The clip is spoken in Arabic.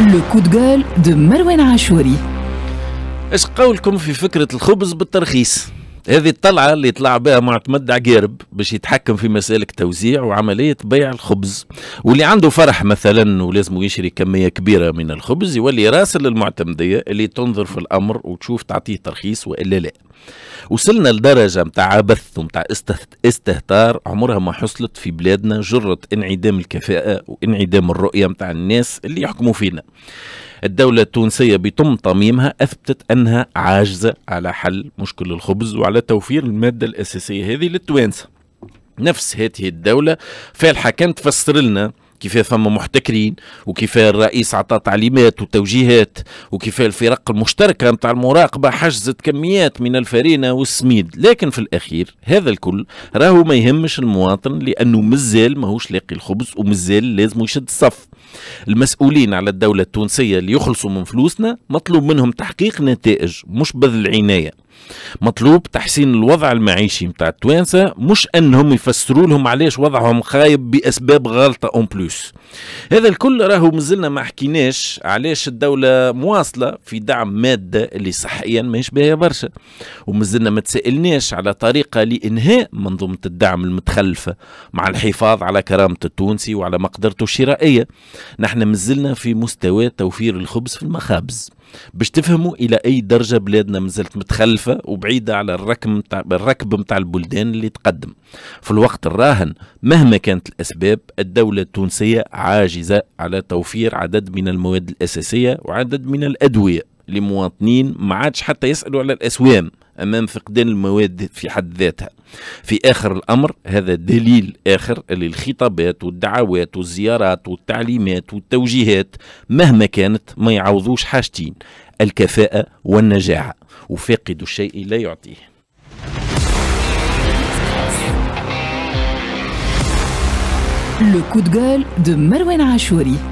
لو كو دو مروان عاشوري اش قولكم في فكره الخبز بالترخيص هذه الطلعة اللي طلع بها معتمد عقارب باش يتحكم في مسالك توزيع وعملية بيع الخبز واللي عنده فرح مثلا ولازم يشري كمية كبيرة من الخبز يولي راسل المعتمدية اللي تنظر في الأمر وتشوف تعطيه ترخيص وإلا لا وصلنا لدرجة متاع عبث ومتاع استهتار عمرها ما حصلت في بلادنا جرة انعدام الكفاءة وانعدام الرؤية متاع الناس اللي يحكموا فينا الدولة التونسية بتم تميمها أثبتت أنها عاجزة على حل مشكل الخبز وعلى توفير المادة الأساسية هذه للتوانسة نفس هذه الدولة فالحة كانت تفسر لنا كيف فما محتكرين وكيف الرئيس عطى تعليمات وتوجيهات وكيف الفرق المشتركه نتاع المراقبه حجزت كميات من الفرينه والسميد لكن في الاخير هذا الكل راهو ما يهمش المواطن لانه مازال ماهوش لاقي الخبز ومازال لازم يشد الصف المسؤولين على الدولة التونسية اللي يخلصوا من فلوسنا مطلوب منهم تحقيق نتائج مش بذل عناية مطلوب تحسين الوضع المعيشي متاع التوانسة مش أنهم يفسروا لهم علاش وضعهم خايب بأسباب غلطة أون بلوس هذا الكل راهو مازلنا ما حكيناش علاش الدولة مواصلة في دعم مادة اللي صحيا ماهيش باهية برشا ومازلنا ما تسألناش على طريقة لإنهاء منظومة الدعم المتخلفة مع الحفاظ على كرامة التونسي وعلى مقدرته الشرائية نحن مازلنا في مستوى توفير الخبز في المخابز باش تفهموا الى اي درجه بلادنا مازالت متخلفه وبعيده على الركم متاع الركب متاع البلدان اللي تقدم في الوقت الراهن مهما كانت الاسباب الدوله التونسيه عاجزه على توفير عدد من المواد الاساسيه وعدد من الادويه لمواطنين ما عادش حتى يسألوا على الأسوام أمام فقدان المواد في حد ذاتها في آخر الأمر هذا دليل آخر للخطابات والدعوات والزيارات والتعليمات والتوجيهات مهما كانت ما يعوضوش حاجتين الكفاءة والنجاعة وفاقد الشيء لا يعطيه Le coup de gueule de Marwan Achouri.